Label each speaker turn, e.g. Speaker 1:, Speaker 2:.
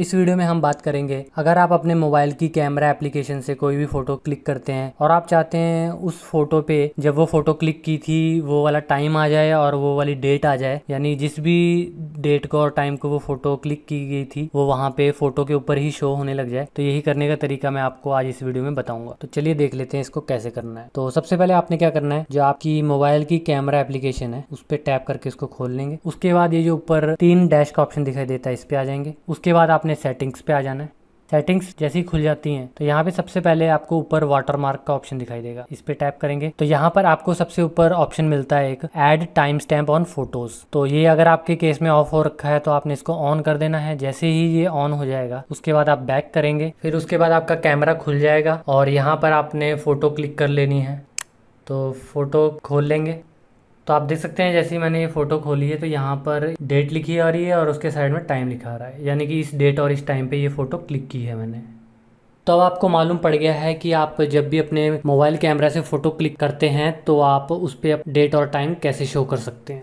Speaker 1: इस वीडियो में हम बात करेंगे अगर आप अपने मोबाइल की कैमरा एप्लीकेशन से कोई भी फोटो क्लिक करते हैं और आप चाहते हैं उस फोटो पे जब वो फोटो क्लिक की थी वो वाला टाइम आ जाए और वो वाली डेट आ जाए यानी जिस भी डेट को और टाइम को वो फोटो क्लिक की गई थी वो वहाँ पे फोटो के ऊपर ही शो होने लग जाए तो यही करने का तरीका मैं आपको आज इस वीडियो में बताऊंगा तो चलिए देख लेते हैं इसको कैसे करना है तो सबसे पहले आपने क्या करना है जो आपकी मोबाइल की कैमरा एप्लीकेशन है उस पर टैप करके इसको खोल लेंगे उसके बाद ये जो ऊपर तीन डैश का ऑप्शन दिखाई देता है इस पे आ जाएंगे उसके बाद आपने सेटिंग्स पे आ जाना है सेटिंग्स जैसी खुल जाती हैं तो यहाँ पे सबसे पहले आपको ऊपर वाटरमार्क का ऑप्शन दिखाई देगा इस पे टैप करेंगे तो यहाँ पर आपको सबसे ऊपर ऑप्शन मिलता है एक add time stamp on photos तो ये अगर आपके केस में ऑफ हो रखा है तो आपने इसको ऑन कर देना है जैसे ही ये ऑन हो जाएगा उसके बाद आप बैक करेंगे फिर उसके बाद आपका कैमरा खुल जाएगा और यहाँ पर आपने फोटो क्लिक कर लेनी है तो फोटो खोल लेंगे तो आप देख सकते हैं जैसे मैंने ये फ़ोटो खोली है तो यहाँ पर डेट लिखी आ रही है और उसके साइड में टाइम लिखा आ रहा है यानी कि इस डेट और इस टाइम पे ये फ़ोटो क्लिक की है मैंने तो अब आपको मालूम पड़ गया है कि आप जब भी अपने मोबाइल कैमरा से फ़ोटो क्लिक करते हैं तो आप उस पर डेट और टाइम कैसे शो कर सकते हैं